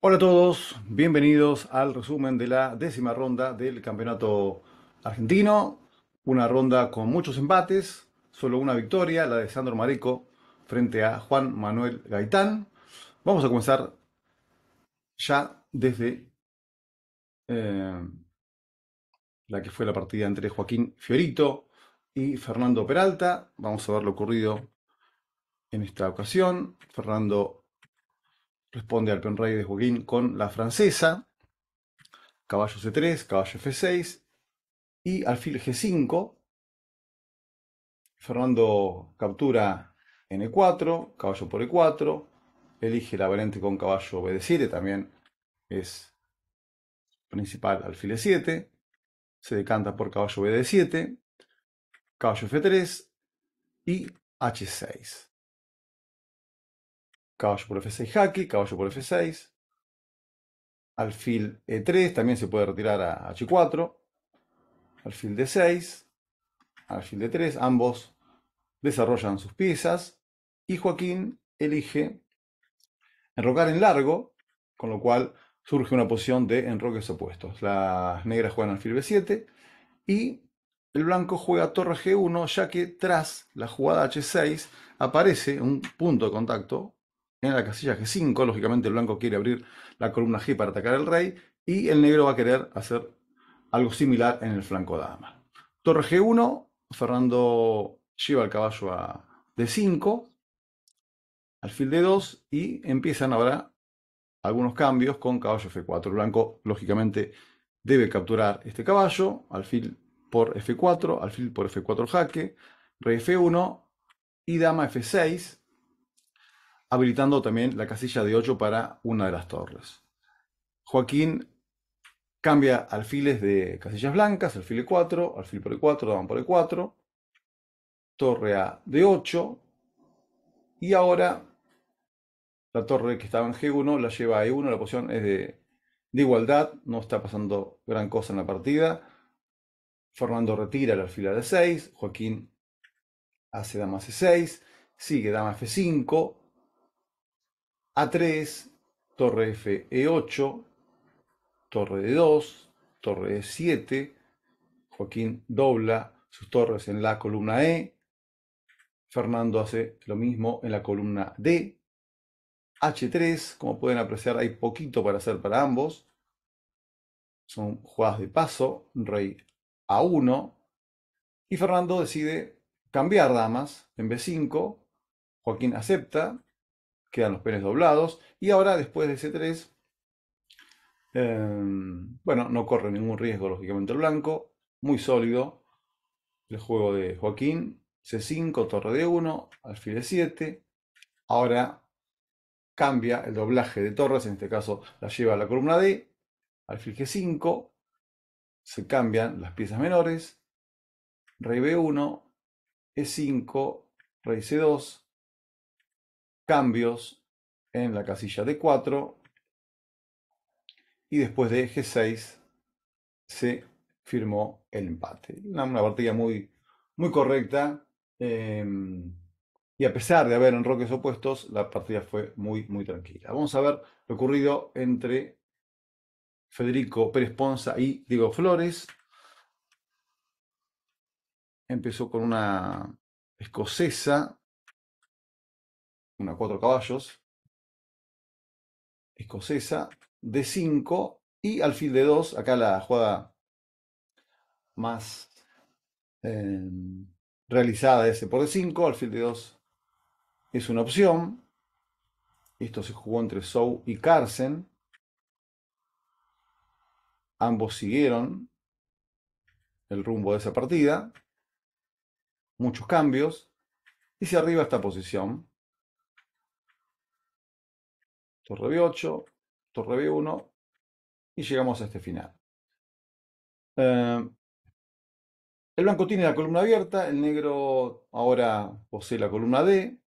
Hola a todos, bienvenidos al resumen de la décima ronda del Campeonato Argentino. Una ronda con muchos embates, solo una victoria, la de Sandro Mareco frente a Juan Manuel Gaitán. Vamos a comenzar ya desde eh, la que fue la partida entre Joaquín Fiorito y Fernando Peralta. Vamos a ver lo ocurrido en esta ocasión. Fernando Responde al peón rey de Joaquín con la francesa, caballo c3, caballo f6 y alfil g5. Fernando captura n4, e caballo por e4, elige la variante con caballo bd7, también es principal alfil e7, se decanta por caballo bd7, caballo f3 y h6 caballo por f6 jaque, caballo por f6, alfil e3, también se puede retirar a h4, alfil d6, alfil d3, ambos desarrollan sus piezas y Joaquín elige enrocar en largo, con lo cual surge una posición de enroques opuestos. Las negras juegan alfil b7 y el blanco juega torre g1, ya que tras la jugada h6 aparece un punto de contacto en la casilla G5. Lógicamente el blanco quiere abrir la columna G para atacar al rey y el negro va a querer hacer algo similar en el flanco dama. Torre G1, Fernando lleva el caballo a D5, alfil de 2 y empiezan ahora algunos cambios con caballo F4. El blanco lógicamente debe capturar este caballo, alfil por F4, alfil por F4 jaque, rey F1 y dama F6 habilitando también la casilla de 8 para una de las torres. Joaquín cambia alfiles de casillas blancas, alfil E4, alfil por E4, dama por E4, torre A de 8, y ahora la torre que estaba en G1 la lleva a E1, la posición es de, igualdad, no está pasando gran cosa en la partida. Fernando retira la alfila de 6, Joaquín hace dama C6, e sigue dama F5, a3, torre F E8, torre D2, torre D7, Joaquín dobla sus torres en la columna E, Fernando hace lo mismo en la columna D, H3, como pueden apreciar hay poquito para hacer para ambos, son jugadas de paso, rey A1, y Fernando decide cambiar damas en B5, Joaquín acepta, quedan los peones doblados. Y ahora, después de C3, em, bueno, no corre ningún riesgo, lógicamente, el blanco. Muy sólido. El juego de Joaquín. C5, torre D1, alfil E7. Ahora cambia el doblaje de torres, en este caso la lleva a la columna D, alfil G5, se cambian las piezas menores, rey B1, E5, rey C2, cambios en la casilla D4 y después de G6 se firmó el empate. Una, partida muy, muy correcta em, y a pesar de haber enroques opuestos, la partida fue muy, muy tranquila. Vamos a ver lo ocurrido entre Federico Pérez Ponza y Diego Flores. Empezó con una escocesa una cuatro caballos, escocesa, de 5 y alfil de 2, acá la jugada más em, realizada es por D5, alfil de 2 es una opción. Esto se jugó entre Sou y Carson. Ambos siguieron el rumbo de esa partida. Muchos cambios. Y se arriba esta posición torre B8, torre B1 y llegamos a este final. Em, el blanco tiene la columna abierta, el negro ahora posee la columna D,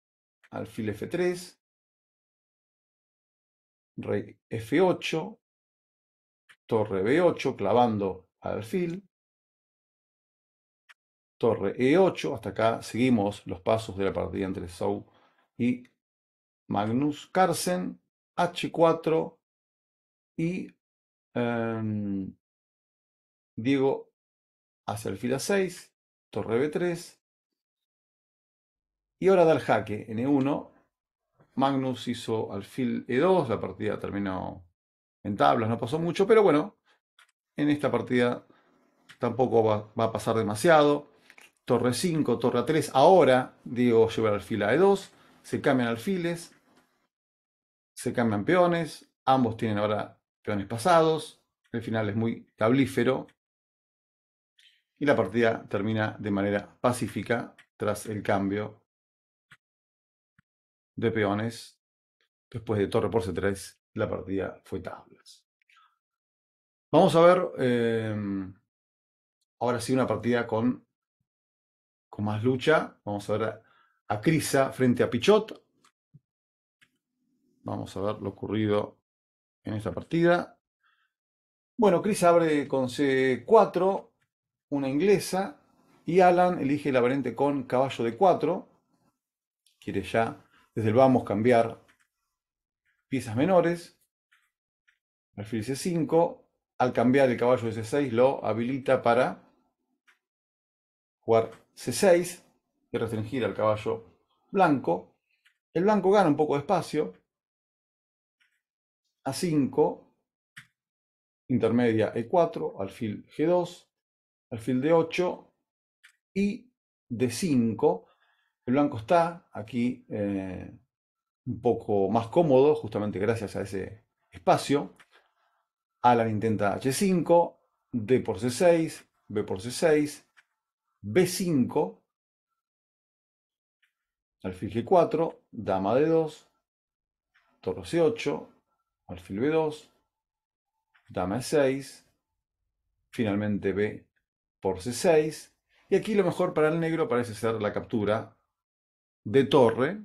alfil F3, rey F8, torre B8 clavando al alfil, torre E8, hasta acá seguimos los pasos de la partida entre Sau y Magnus Carlsen, H4 y em, Diego hace alfil a 6, torre B3. Y ahora da el jaque, en e 1 Magnus hizo alfil E2, la partida terminó en tablas, no pasó mucho, pero bueno, en esta partida tampoco va, a pasar demasiado. Torre 5, torre 3, ahora Diego lleva el alfil a E2, se cambian alfiles, se cambian peones, ambos tienen ahora peones pasados, el final es muy tablífero y la partida termina de manera pacífica tras el cambio de peones. Después de torre por c3, la partida fue tablas. Vamos a ver em, ahora sí una partida con, con más lucha. Vamos a ver a, a Crisa frente a Pichot. Vamos a ver lo ocurrido en esta partida. Bueno, Chris abre con C4, una inglesa, y Alan elige la variante con caballo de 4. Quiere ya, desde el vamos, cambiar piezas menores. Alfil C5, al cambiar el caballo de C6, lo habilita para jugar C6 y restringir al caballo blanco. El blanco gana un poco de espacio, a5, intermedia E4, alfil G2, alfil D8 y D5. El blanco está aquí eh, un poco más cómodo, justamente gracias a ese espacio. la intenta H5, D por C6, B por C6, B5, alfil G4, dama D2, toro C8, alfil B2, dama E6, finalmente B por C6, y aquí lo mejor para el negro parece ser la captura de torre.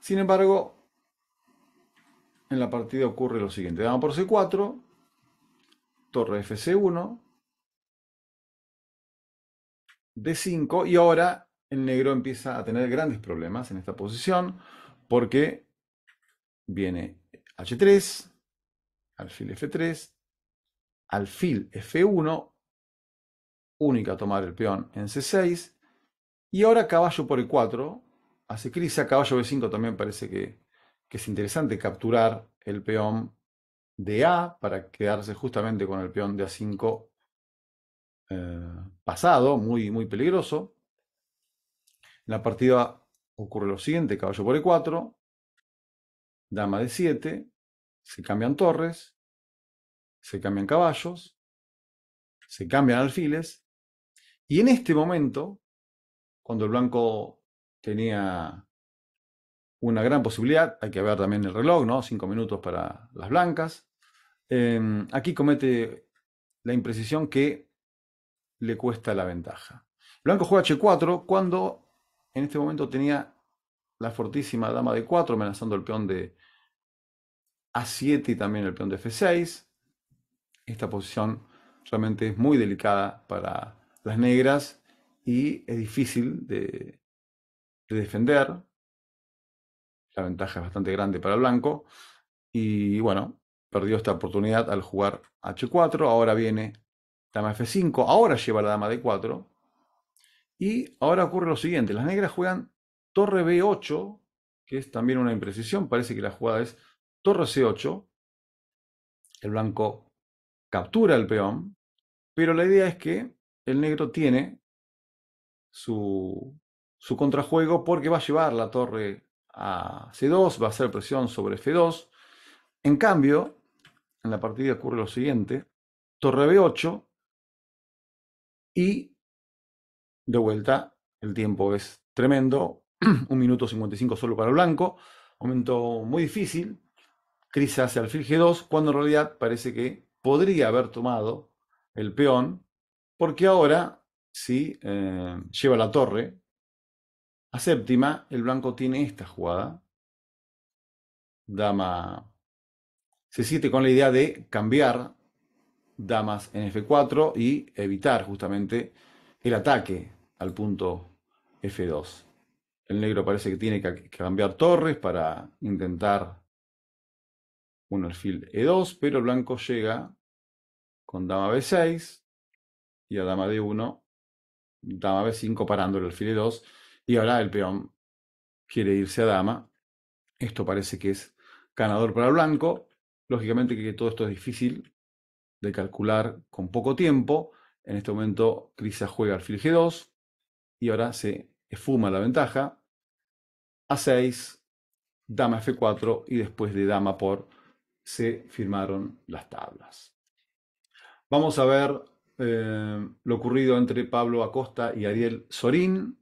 Sin embargo, en la partida ocurre lo siguiente. Dama por C4, torre FC1, D5, y ahora el negro empieza a tener grandes problemas en esta posición porque viene H3, alfil F3, alfil F1, única a tomar el peón en C6, y ahora caballo por E4, hace crisa, caballo B5 también parece que, es interesante capturar el peón de A para quedarse justamente con el peón de A5 eh, pasado, muy, muy peligroso. En la partida ocurre lo siguiente, caballo por E4, dama de 7, se cambian torres, se cambian caballos, se cambian alfiles, y en este momento, cuando el blanco tenía una gran posibilidad, hay que ver también el reloj, ¿no? Cinco minutos para las blancas. Em, aquí comete la imprecisión que le cuesta la ventaja. Blanco juega H4 cuando en este momento tenía la fortísima dama de 4 amenazando el peón de, a7 y también el peón de F6. Esta posición realmente es muy delicada para las negras y es difícil de, defender. La ventaja es bastante grande para el blanco. Y bueno, perdió esta oportunidad al jugar H4. Ahora viene dama F5. Ahora lleva la dama D4. Y ahora ocurre lo siguiente. Las negras juegan torre B8, que es también una imprecisión. Parece que la jugada es torre c8, el blanco captura el peón, pero la idea es que el negro tiene su, su contrajuego porque va a llevar la torre a c2, va a hacer presión sobre f2. En cambio, en la partida ocurre lo siguiente, torre b8 y de vuelta el tiempo es tremendo, un minuto 55 solo para el blanco, momento muy difícil, Cris hace alfil G2, cuando en realidad parece que podría haber tomado el peón, porque ahora, si eh, lleva la torre a séptima, el blanco tiene esta jugada. Dama se 7 con la idea de cambiar damas en F4 y evitar justamente el ataque al punto F2. El negro parece que tiene que cambiar torres para intentar un alfil E2, pero blanco llega con dama B6 y a dama D1, dama B5 parando el alfil E2 y ahora el peón quiere irse a dama. Esto parece que es ganador para blanco. Lógicamente que todo esto es difícil de calcular con poco tiempo. En este momento Crisa juega alfil G2 y ahora se esfuma la ventaja. A6, dama F4 y después de dama por se firmaron las tablas. Vamos a ver eh, lo ocurrido entre Pablo Acosta y Ariel Sorín,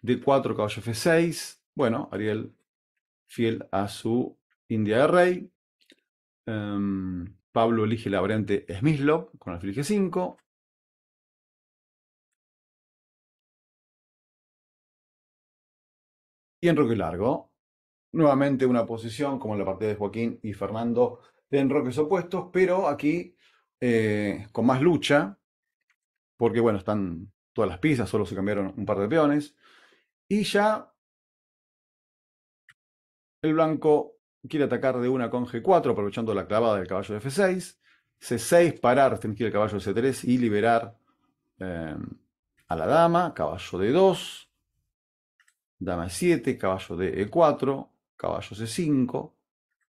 de 4 caballo F6. Bueno, Ariel fiel a su India de Rey. Em, Pablo elige la variante Smislop con alfil G5. Y en roque largo, nuevamente una posición como la partida de Joaquín y Fernando de enroques opuestos, pero aquí eh, con más lucha, porque bueno, están todas las piezas, solo se cambiaron un par de peones, y ya el blanco quiere atacar de una con G4, aprovechando la clavada del caballo de F6, C6 parar, restringir el caballo de C3 y liberar em, a la dama, caballo de 2, dama 7, caballo de E4, caballo C5,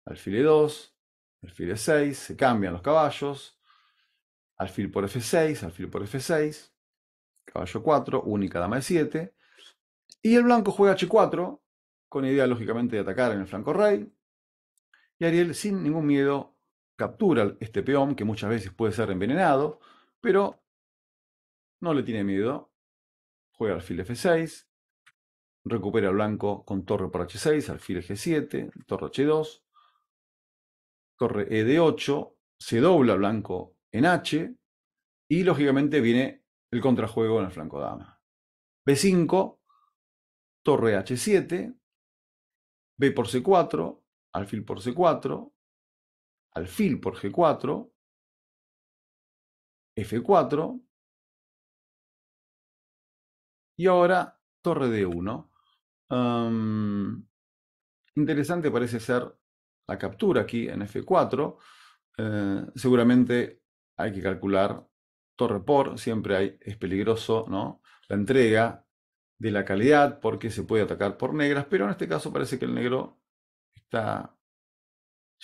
alfil E2, alfil E6, se cambian los caballos, alfil por F6, alfil por F6, caballo 4, única dama de 7, y el blanco juega H4, con idea lógicamente de atacar en el flanco rey, y Ariel sin ningún miedo captura este peón, que muchas veces puede ser envenenado, pero no le tiene miedo, juega alfil F6, recupera blanco con torre por h6, alfil g7, torre h2, torre e 8, se dobla blanco en h y lógicamente viene el contrajuego en el flanco dama. b5, torre h7, b por c4, alfil por c4, alfil por g4, f4 y ahora torre d1 interesante parece ser la captura aquí en F4. Eh, seguramente hay que calcular torre por, siempre hay, es peligroso ¿no? la entrega de la calidad porque se puede atacar por negras, pero en este caso parece que el negro está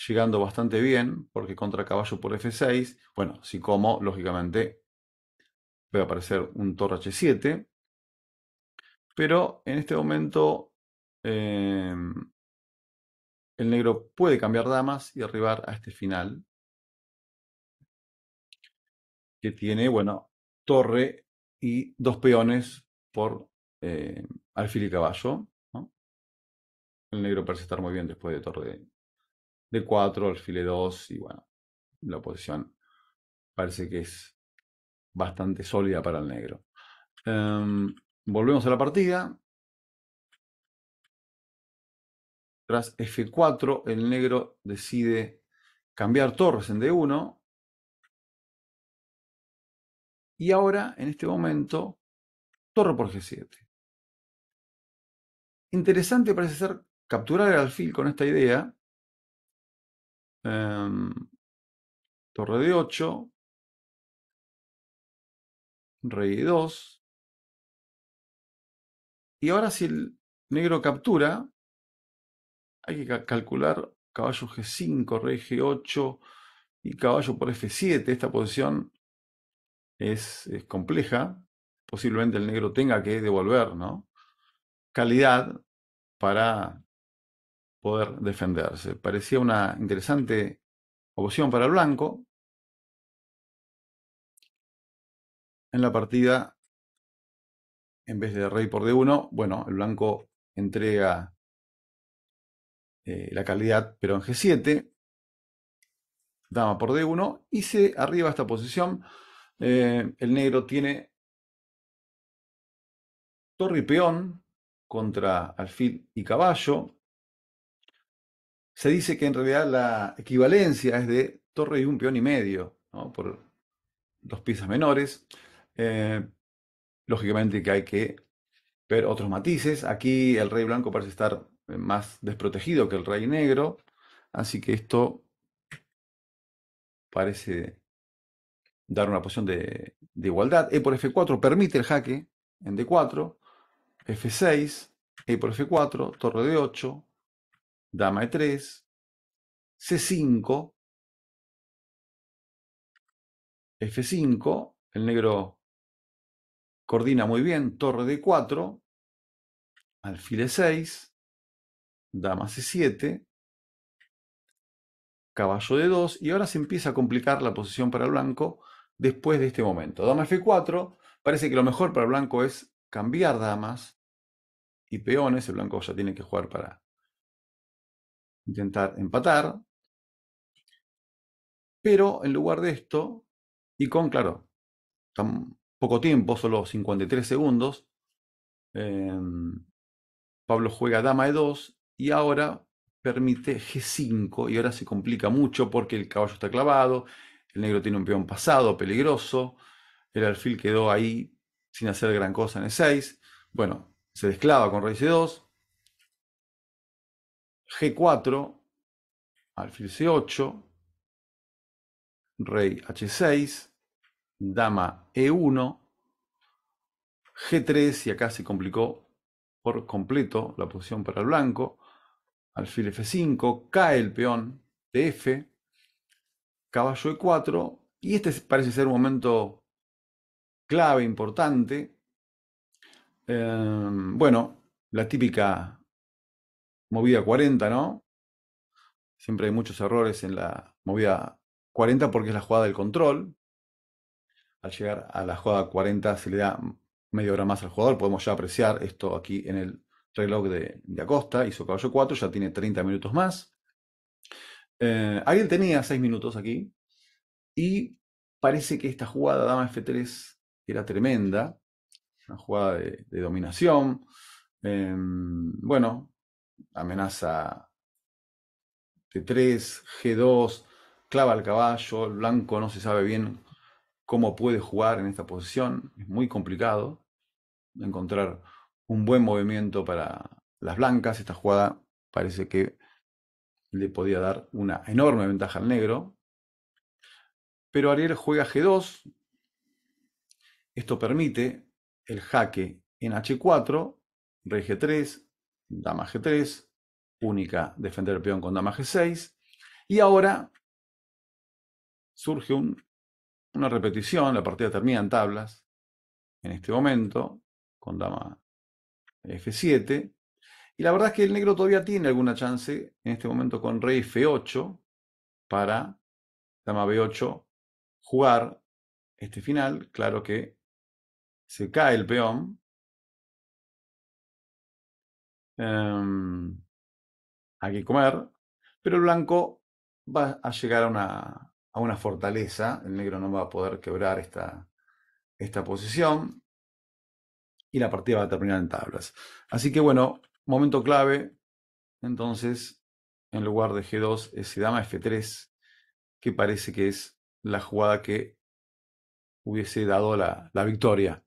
llegando bastante bien porque contra caballo por F6, bueno, si como, lógicamente puede aparecer un torre H7, pero en este momento em, el negro puede cambiar damas y arribar a este final. Que tiene, bueno, torre y dos peones por eh, alfil y caballo. El negro parece estar muy bien después de torre de 4, alfil de 2 y bueno, la oposición parece que es bastante sólida para el negro. Em, Volvemos a la partida. Tras F4, el negro decide cambiar torres en D1. Y ahora, en este momento, torre por G7. Interesante parece ser capturar el alfil con esta idea. Em, torre de 8. Rey 2. Y ahora si el negro captura, hay que calcular caballo G5, rey G8 y caballo por F7. Esta posición es, compleja. Posiblemente el negro tenga que devolver ¿no? calidad para poder defenderse. Parecía una interesante opción para el blanco. En la partida en vez de rey por D1, bueno, el blanco entrega eh, la calidad, pero en G7, dama por D1, y se arriba esta posición, eh, el negro tiene torre y peón contra alfil y caballo. Se dice que en realidad la equivalencia es de torre y un peón y medio, por dos piezas menores. Eh, Lógicamente que hay que ver otros matices. Aquí el rey blanco parece estar eh, más desprotegido que el rey negro, así que esto parece dar una posición de, igualdad. E por F4 permite el jaque en D4, F6, E por F4, torre de 8, dama E3, C5, F5, el negro coordina muy bien, torre de 4, alfil E6, dama C7, caballo de 2 y ahora se empieza a complicar la posición para el blanco después de este momento. Dama F4, parece que lo mejor para el blanco es cambiar damas y peones, el blanco ya tiene que jugar para intentar empatar. Pero en lugar de esto, y con, claro, poco tiempo, solo 53 segundos. Em, Pablo juega dama e2 y ahora permite g5 y ahora se complica mucho porque el caballo está clavado, el negro tiene un peón pasado, peligroso, el alfil quedó ahí sin hacer gran cosa en e6. Bueno, se desclava con rey c2, g4, alfil c8, rey h6, dama E1, G3, y acá se complicó por completo la posición para el blanco, alfil F5, cae el peón de F, caballo E4, y este parece ser un momento clave, importante. Em, bueno, la típica movida 40, ¿no? Siempre hay muchos errores en la movida 40 porque es la jugada del control al llegar a la jugada 40 se le da media hora más al jugador. Podemos ya apreciar esto aquí en el reloj de, de Acosta. Hizo caballo 4, ya tiene 30 minutos más. Eh, tenía 6 minutos aquí. Y parece que esta jugada dama F3 era tremenda. Una jugada de, dominación. Em, bueno, amenaza T3, G2, clava al caballo, el blanco no se sabe bien cómo puede jugar en esta posición. Es muy complicado encontrar un buen movimiento para las blancas. Esta jugada parece que le podía dar una enorme ventaja al negro. Pero Ariel juega G2. Esto permite el jaque en H4, rey G3, dama G3, única defender el peón con dama G6. Y ahora surge un una repetición, la partida termina en tablas en este momento, con dama F7. Y la verdad es que el negro todavía tiene alguna chance en este momento con rey F8 para dama B8 jugar este final. Claro que se cae el peón. Em, hay que comer, pero el blanco va a llegar a una, a una fortaleza. El negro no va a poder quebrar esta, esta posición. Y la partida va a terminar en tablas. Así que bueno, momento clave. Entonces, en lugar de G2, ese dama F3, que parece que es la jugada que hubiese dado la, victoria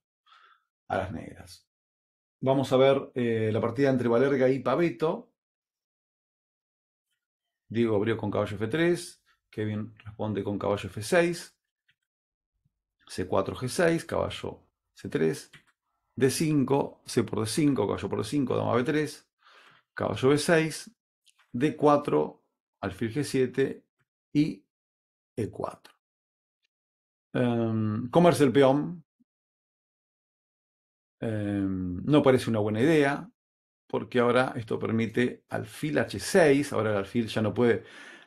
a las negras. Vamos a ver eh, la partida entre Valerga y Paveto. Diego abrió con caballo F3. Kevin responde con caballo F6, C4, G6, caballo C3, D5, C por D5, caballo por D5, dama B3, caballo B6, D4, alfil G7 y E4. Um, em, comerse el peón em, no parece una buena idea, porque ahora esto permite alfil H6, ahora el alfil ya no puede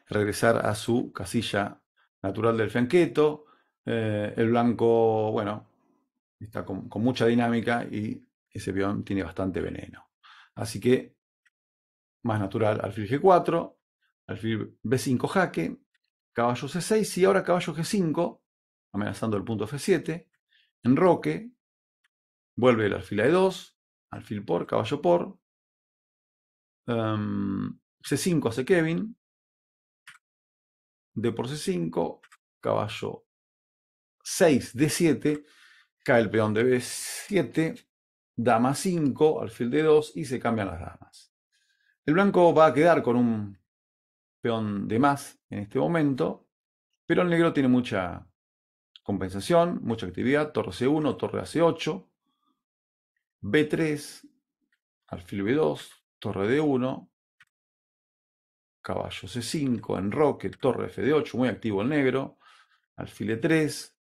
regresar a su casilla natural del fianqueto. Eh, el blanco, bueno, está con, mucha dinámica y ese peón tiene bastante veneno. Así que más natural alfil G4, alfil B5 jaque, caballo C6 y ahora caballo G5, amenazando el punto F7, enroque, vuelve el alfil a E2, alfil por, caballo por, em, C5 hace Kevin, de por C5, caballo 6, D7, cae el peón de B7, dama 5, alfil de 2 y se cambian las damas. El blanco va a quedar con un peón de más en este momento, pero el negro tiene mucha compensación, mucha actividad, torre C1, torre AC8, B3, alfil B2, torre D1, caballo C5, roque, torre F8, de muy activo el negro, alfil 3 e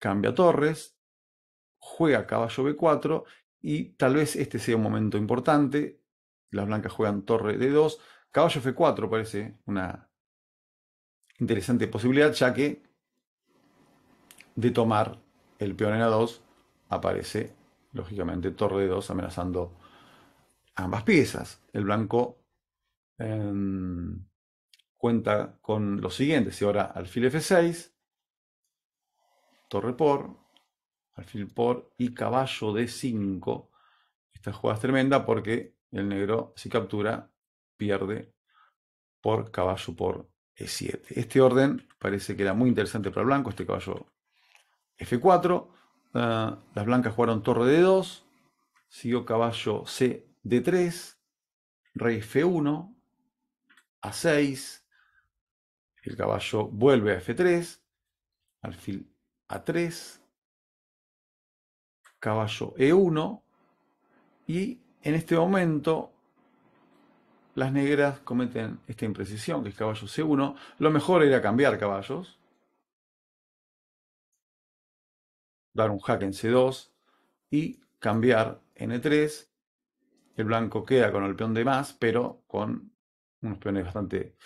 cambia torres, juega caballo B4 y tal vez este sea un momento importante, las blancas juegan torre D2, caballo F4 parece una interesante posibilidad ya que de tomar el peón en A2 aparece lógicamente torre D2 amenazando ambas piezas. El blanco Em, cuenta con lo siguiente. Si ahora alfil F6, torre por, alfil por y caballo D5. Esta jugada es tremenda porque el negro si captura pierde por caballo por E7. Este orden parece que era muy interesante para el blanco, este caballo F4. Ah, las blancas jugaron torre D2, siguió caballo C D3, rey F1, a 6, el caballo vuelve a F3, alfil A3, caballo E1 y en este momento las negras cometen esta imprecisión que es caballo C1. Lo mejor era cambiar caballos, dar un jaque en C2 y cambiar N3. E el blanco queda con el peón de más, pero con unos peones bastante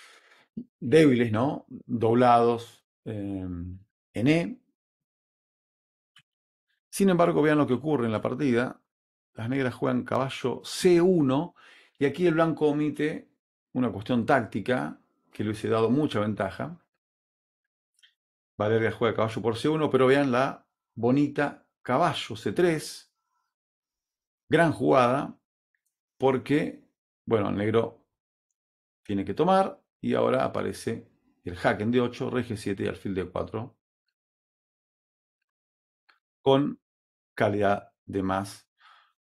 débiles, ¿no? Doblados em, en E. Sin embargo, vean lo que ocurre en la partida. Las negras juegan caballo C1 y aquí el blanco omite una cuestión táctica que le hubiese dado mucha ventaja. Valeria juega caballo por C1, pero vean la bonita caballo C3. Gran jugada, porque, bueno, el negro tiene que tomar y ahora aparece el jaque en D8, rey 7 y alfil de 4 con calidad de más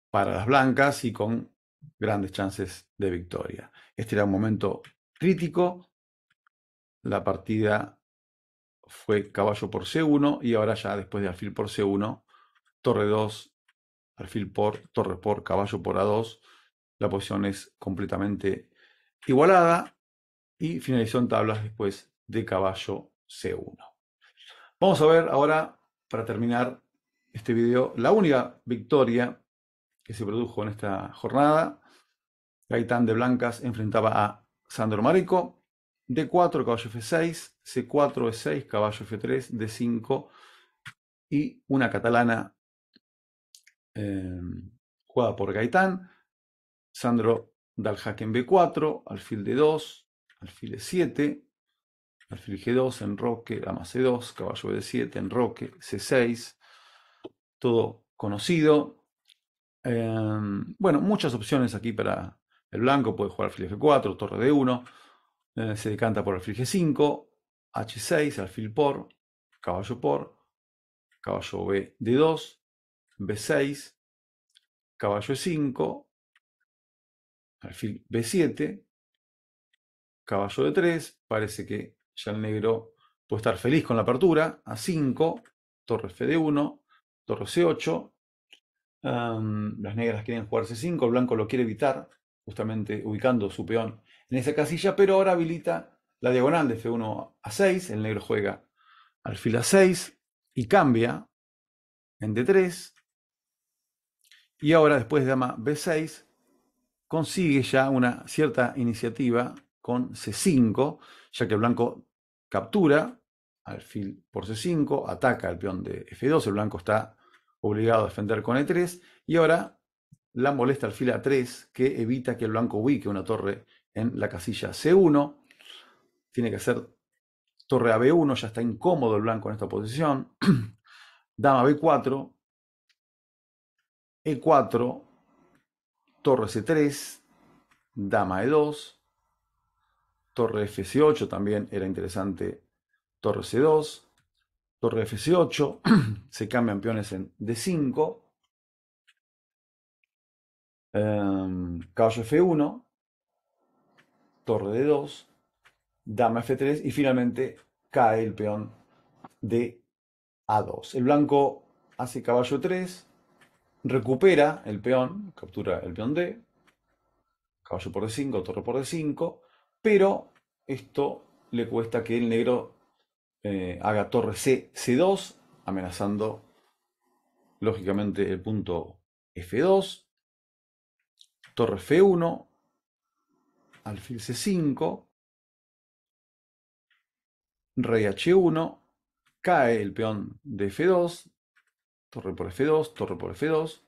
para las blancas y con grandes chances de victoria. Este era un momento crítico. La partida fue caballo por C1 y ahora ya después de alfil por C1, torre 2, alfil por, torre por, caballo por A2, la posición es completamente Igualada y finalizó en tablas después de caballo C1. Vamos a ver ahora, para terminar este video, la única victoria que se produjo en esta jornada. Gaitán de Blancas enfrentaba a Sandro Marico. D4, caballo F6, C4, E6, caballo F3, D5 y una catalana eh, jugada por Gaitán. Sandro da el jaque en b4, alfil d2, alfil e7, alfil g2, enroque, dama c2, caballo d7, enroque, c6, todo conocido. Em, bueno, muchas opciones aquí para el blanco, puede jugar alfil f 4 torre d1, eh, se decanta por alfil g5, h6, alfil por, caballo por, caballo b de 2 b6, caballo e5, alfil B7, caballo de 3, parece que ya el negro puede estar feliz con la apertura, A5, torre Fd1, torre C8, las negras quieren jugar C5, el blanco lo quiere evitar, justamente ubicando su peón en esa casilla, pero ahora habilita la diagonal de F1 a 6, el negro juega alfil a 6 y cambia en D3, y ahora después de B6, consigue ya una cierta iniciativa con C5, ya que el blanco captura al alfil por C5, ataca al peón de F2, el blanco está obligado a defender con E3, y ahora la molesta al alfil A3, que evita que el blanco ubique una torre en la casilla C1, tiene que hacer torre a B1, ya está incómodo el blanco en esta posición, dama B4, E4, torre C3, dama E2, torre F8 también era interesante, torre C2, torre F8, se cambian peones en D5, em, caballo F1, torre D2, dama F3 y finalmente cae el peón de A2. El blanco hace caballo 3, recupera el peón, captura el peón D, caballo por D5, torre por D5, pero esto le cuesta que el negro eh, haga torre C, C2, amenazando lógicamente el punto F2, torre F1, alfil C5, rey H1, cae el peón de F2, torre por F2, torre por F2,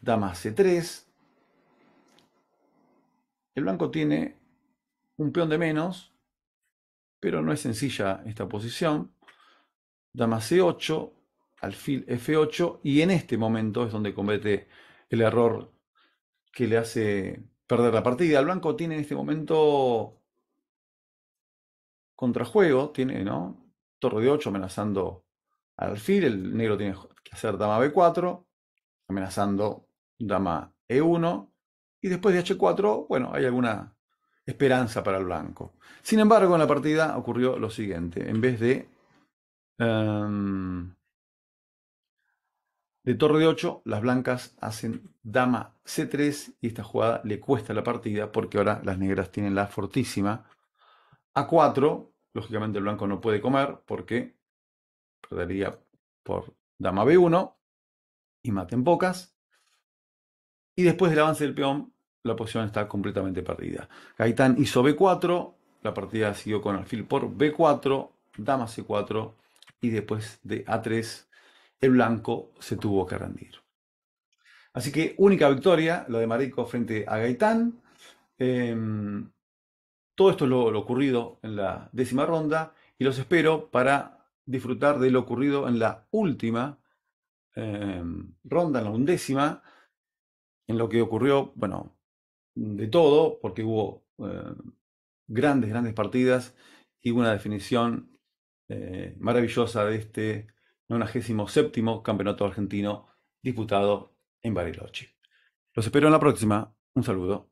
dama C3. El blanco tiene un peón de menos, pero no es sencilla esta posición. Dama C8, alfil F8, y en este momento es donde comete el error que le hace perder la partida. El blanco tiene en este momento contrajuego, tiene, ¿no? Torre de 8 amenazando alfil, el negro tiene que hacer dama b4, amenazando dama e1, y después de h4, bueno, hay alguna esperanza para el blanco. Sin embargo, en la partida ocurrió lo siguiente, en vez de... Em, de torre de 8, las blancas hacen dama c3 y esta jugada le cuesta la partida porque ahora las negras tienen la fortísima a4. Lógicamente el blanco no puede comer porque daría por dama b1 y mate en pocas. Y después del avance del peón, la posición está completamente perdida. Gaitán hizo b4, la partida siguió con alfil por b4, dama c4 y después de a3 el blanco se tuvo que rendir. Así que única victoria, la de Marico frente a Gaitán. Em, todo esto es lo ocurrido en la décima ronda y los espero para disfrutar de lo ocurrido en la última em, ronda, en la undécima, en lo que ocurrió, bueno, de todo, porque hubo em, grandes, grandes partidas y una definición eh, maravillosa de este 97 Campeonato Argentino disputado en Bariloche. Los espero en la próxima. Un saludo.